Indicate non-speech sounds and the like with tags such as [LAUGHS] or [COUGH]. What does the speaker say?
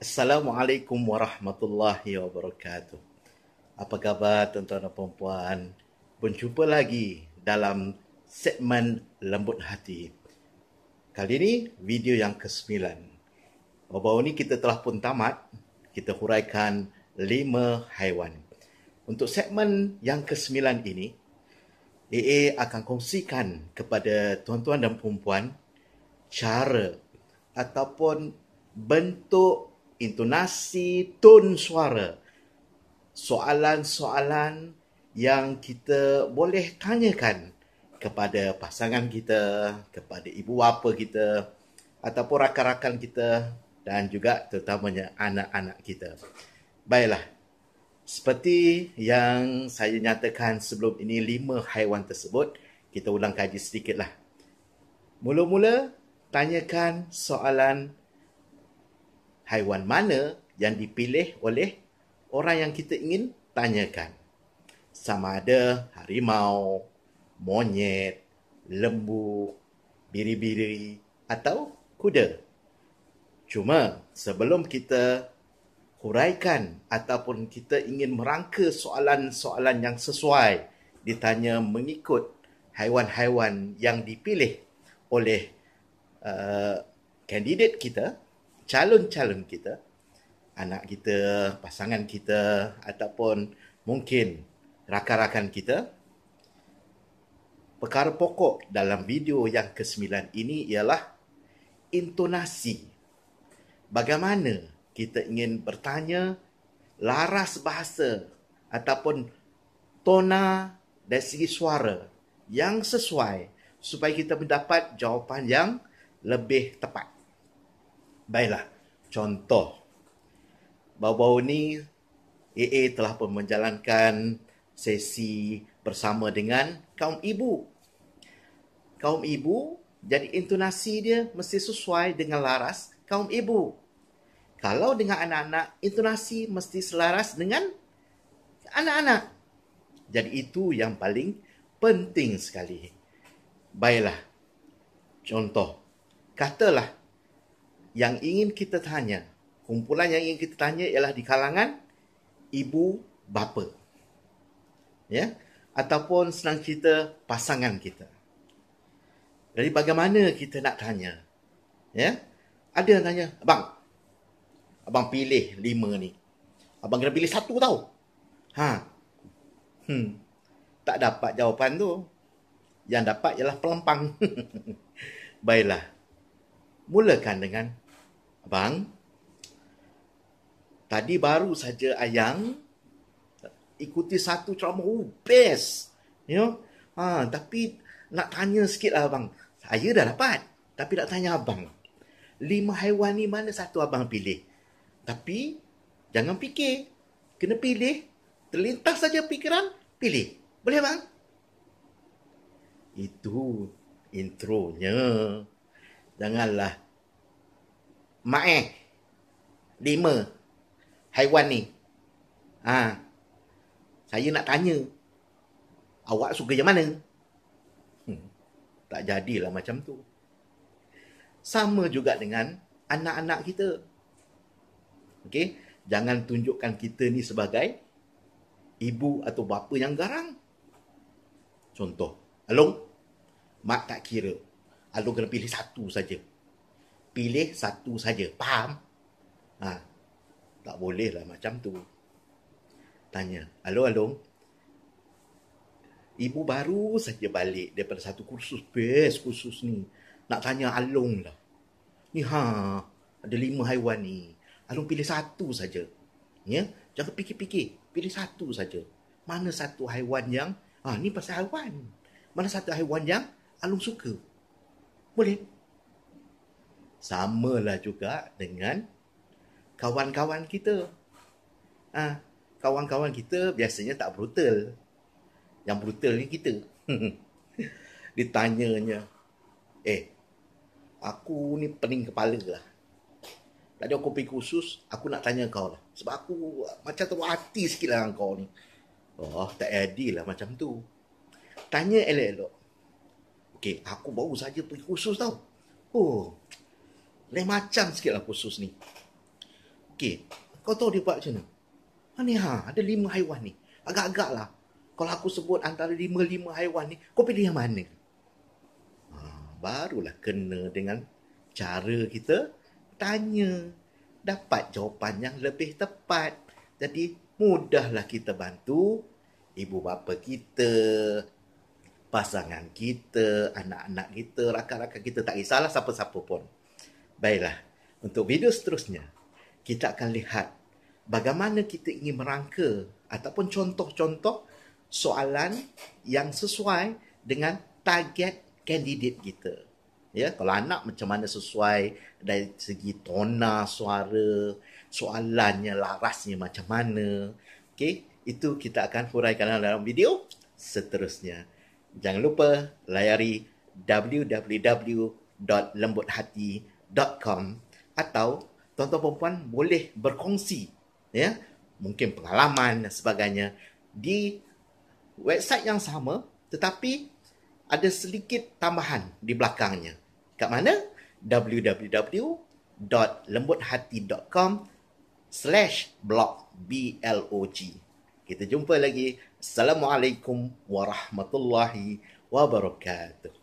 Assalamualaikum warahmatullahi wabarakatuh. Apa khabar tuan-tuan dan puan-puan? Berjumpa lagi dalam segmen Lembut Hati. Kali ini video yang ke-9. baru ini kita telah pun tamat. Kita huraikan 5 haiwan. Untuk segmen yang ke-9 ini, AA akan kongsikan kepada tuan-tuan dan puan-puan cara ataupun bentuk intonasi, tone suara. Soalan-soalan yang kita boleh tanyakan kepada pasangan kita, kepada ibu bapa kita ataupun rakan-rakan kita dan juga terutamanya anak-anak kita. Baiklah. Seperti yang saya nyatakan sebelum ini lima haiwan tersebut, kita ulang kaji sedikitlah. Mula-mula tanyakan soalan haiwan mana yang dipilih oleh orang yang kita ingin tanyakan. Sama ada harimau, monyet, lembu, biri-biri atau kuda. Cuma sebelum kita huraikan ataupun kita ingin merangka soalan-soalan yang sesuai ditanya mengikut haiwan-haiwan yang dipilih oleh uh, kandidat kita calon-calon kita, anak kita, pasangan kita ataupun mungkin rakan-rakan kita. Perkara pokok dalam video yang ke-9 ini ialah intonasi. Bagaimana kita ingin bertanya laras bahasa ataupun tona dari segi suara yang sesuai supaya kita mendapat jawapan yang lebih tepat. Baiklah, contoh. bau-bau ni, AA telah pun menjalankan sesi bersama dengan kaum ibu. Kaum ibu, jadi intonasi dia mesti sesuai dengan laras kaum ibu. Kalau dengan anak-anak, intonasi mesti selaras dengan anak-anak. Jadi itu yang paling penting sekali. Baiklah, contoh. Katalah yang ingin kita tanya, kumpulan yang ingin kita tanya ialah di kalangan ibu bapa. Ya, ataupun senang cerita pasangan kita. Jadi bagaimana kita nak tanya? Ya. Ada yang tanya, "Abang, abang pilih lima ni. Abang kena pilih satu tau." Ha. Hmm. Tak dapat jawapan tu. Yang dapat ialah pelempang. [LAUGHS] Baiklah. Mulakan dengan Abang, tadi baru saja Ayang ikuti satu ceramah. Oh, best. You know? Ha, tapi nak tanya sikit lah Abang. Saya dah dapat. Tapi nak tanya Abang. Lima haiwan ni mana satu Abang pilih? Tapi, jangan fikir. Kena pilih. Terlintas saja fikiran, pilih. Boleh Abang? Itu intronya. Janganlah Ma'e Lima Haiwan ni ha. Saya nak tanya Awak suka yang mana? Hmm, tak jadilah macam tu Sama juga dengan Anak-anak kita okay? jangan tunjukkan kita ni sebagai ibu atau bapa yang garang. Contoh, Alung, mak tak kira. Alung, kena pilih satu saja pilih satu saja. Faham? Ha, tak bolehlah macam tu. Tanya. Alung, Alung. Ibu baru saja balik daripada satu kursus. Best kursus ni. Nak tanya Alung lah. Ni ha, ada lima haiwan ni. Alung pilih satu saja. Ya? Jangan fikir-fikir. Pilih satu saja. Mana satu haiwan yang, ha, ni pasal haiwan. Mana satu haiwan yang Alung suka. Boleh sama lah juga dengan kawan-kawan kita. Ah, ha, kawan-kawan kita biasanya tak brutal. Yang brutal ni kita. [LAUGHS] Ditanyanya, "Eh, aku ni pening kepala lah. Tak ada kopi khusus, aku nak tanya kau lah. Sebab aku macam tu hati sikit lah dengan kau ni. Oh, tak adil lah macam tu. Tanya elok-elok. Okey, aku baru saja pergi khusus tau. Oh, lain macam sikit lah khusus ni. Okey. Kau tahu dia buat macam mana? Ha ni ha. Ada lima haiwan ni. Agak-agak lah. Kalau aku sebut antara lima-lima haiwan ni. Kau pilih yang mana? Ha, barulah kena dengan cara kita tanya. Dapat jawapan yang lebih tepat. Jadi mudahlah kita bantu ibu bapa kita, pasangan kita, anak-anak kita, rakan-rakan kita. Tak kisahlah siapa-siapa pun. Baiklah, untuk video seterusnya, kita akan lihat bagaimana kita ingin merangka ataupun contoh-contoh soalan yang sesuai dengan target kandidat kita. Ya, kalau anak macam mana sesuai dari segi tona suara, soalannya larasnya macam mana. Okey, itu kita akan huraikan dalam video seterusnya. Jangan lupa layari www.lembuthati.com www.thebrainpower.com atau tuan-tuan perempuan boleh berkongsi ya mungkin pengalaman dan sebagainya di website yang sama tetapi ada sedikit tambahan di belakangnya kat mana www.lembuthati.com slash blog b l o g kita jumpa lagi assalamualaikum warahmatullahi wabarakatuh